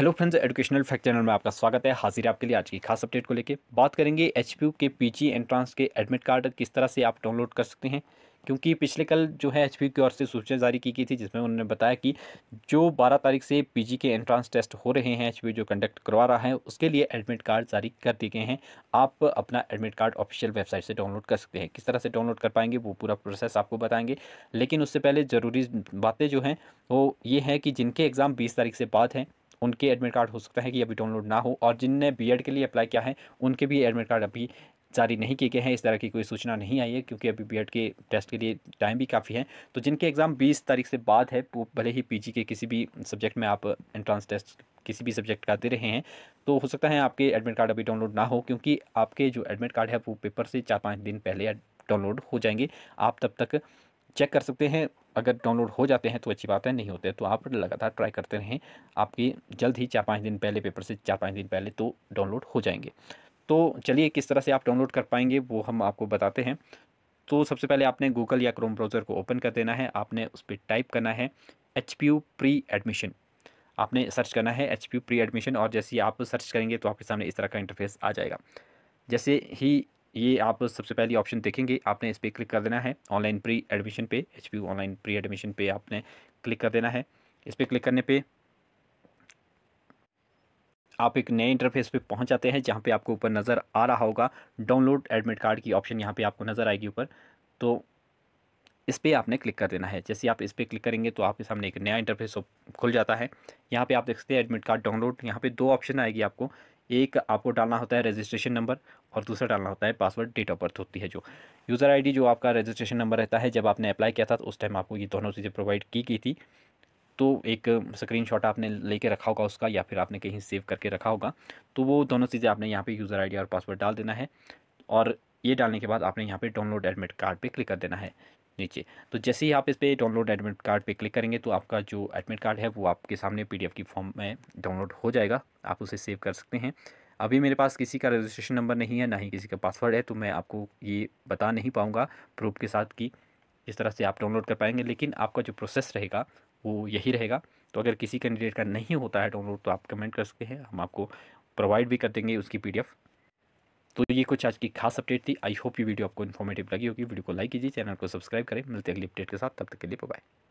hello friends educational fact channel में आपका स्वागत है हाजिर आपके लिए आज की खास अपडेट को लेकर बात करेंगे एच के पीजी एंट्रांस के एडमिट कार्ड किस तरह से आप डाउनलोड कर सकते हैं क्योंकि पिछले कल जो है एच की ओर से सूचना जारी की गई थी जिसमें उन्होंने बताया कि जो 12 तारीख से पीजी के एंट्रांस टेस्ट हो रहे हैं एच जो कंडक्ट करवा रहा है उसके लिए एडमिट कार्ड जारी कर दिए गए हैं आप अपना एडमिट कार्ड ऑफिशियल वेबसाइट से डाउनलोड कर सकते हैं किस तरह से डाउनलोड कर पाएंगे वो पूरा प्रोसेस आपको बताएंगे लेकिन उससे पहले ज़रूरी बातें जो हैं वो ये हैं कि जिनके एग्ज़ाम बीस तारीख से बाद हैं उनके एडमिट कार्ड हो सकता है कि अभी डाउनलोड ना हो और जिनने बी के लिए अप्लाई किया है उनके भी एडमिट कार्ड अभी जारी नहीं किए गए हैं इस तरह की कोई सूचना नहीं आई है क्योंकि अभी बी के टेस्ट के लिए टाइम भी काफ़ी है तो जिनके एग्ज़ाम 20 तारीख से बाद है वो भले ही पीजी के किसी भी सब्जेक्ट में आप एंट्रेंस टेस्ट किसी भी सब्जेक्ट का दे रहे हैं तो हो सकता है आपके एडमिट कार्ड अभी डाउनलोड ना हो क्योंकि आपके जो एडमिट कार्ड है वो पेपर से चार पाँच दिन पहले डाउनलोड हो जाएंगे आप तब तक चेक कर सकते हैं अगर डाउनलोड हो जाते हैं तो अच्छी बात है नहीं होते तो आप लगातार ट्राई करते रहें आपके जल्द ही चार पाँच दिन पहले पेपर से चार पाँच दिन पहले तो डाउनलोड हो जाएंगे तो चलिए किस तरह से आप डाउनलोड कर पाएंगे वो हम आपको बताते हैं तो सबसे पहले आपने गूगल या क्रोम ब्राउज़र को ओपन कर देना है आपने उस पर टाइप करना है एच प्री एडमिशन आपने सर्च करना है एच प्री एडमिशन और जैसे ही आप सर्च करेंगे तो आपके सामने इस तरह का इंटरफेस आ जाएगा जैसे ही ये आप सबसे पहली ऑप्शन देखेंगे आपने इस पर क्लिक कर देना है ऑनलाइन प्री एडमिशन पे एच ऑनलाइन प्री एडमिशन पे आपने क्लिक कर देना है इस पर क्लिक करने पे आप एक नए इंटरफेस पे पहुंच जाते हैं जहां पे आपको ऊपर नज़र आ रहा होगा डाउनलोड एडमिट कार्ड की ऑप्शन यहां पे आपको नज़र आएगी ऊपर तो इस पर आपने क्लिक कर देना है जैसे आप इस पर क्लिक करेंगे तो आपके सामने एक नया इंटरफेस खुल जाता है यहाँ पे आप देख सकते हैं एडमिट कार्ड डाउनलोड यहाँ पे दो ऑप्शन आएगी आपको एक आपको डालना होता है रजिस्ट्रेशन नंबर और दूसरा डालना होता है पासवर्ड डेट ऑफ बर्थ होती है जो यूज़र आईडी जो आपका रजिस्ट्रेशन नंबर रहता है जब आपने अप्लाई किया था तो उस टाइम आपको ये दोनों चीज़ें प्रोवाइड की गई थी तो एक स्क्रीनशॉट आपने लेके रखा होगा उसका या फिर आपने कहीं सेव करके रखा होगा तो वो दोनों चीज़ें आपने यहाँ पे यूज़र आईडी और पासवर्ड डाल देना है और ये डालने के बाद आपने यहाँ पे डाउनलोड एडमिट कार्ड पे क्लिक कर देना है नीचे तो जैसे ही आप इस पर डाउनलोड एडमिट कार्ड पे क्लिक करेंगे तो आपका जो एडमिट कार्ड है वो आपके सामने पीडीएफ की फॉर्म में डाउनलोड हो जाएगा आप उसे सेव कर सकते हैं अभी मेरे पास किसी का रजिस्ट्रेशन नंबर नहीं है ना ही किसी का पासवर्ड है तो मैं आपको ये बता नहीं पाऊँगा प्रूफ के साथ कि इस तरह से आप डाउनलोड कर पाएंगे लेकिन आपका जो प्रोसेस रहेगा वो यही रहेगा तो अगर किसी कैंडिडेट का नहीं होता है डाउनलोड तो आप कमेंट कर सकते हैं हम आपको प्रोवाइड भी कर देंगे उसकी पीडीएफ तो ये कुछ आज की खास अपडेट थी आई होप ये वीडियो आपको इन्फॉर्मेटिव लगी होगी वीडियो को लाइक कीजिए चैनल को सब्सक्राइब करें मिलते हैं अगली अपडेट के साथ तब तक के लिए बाय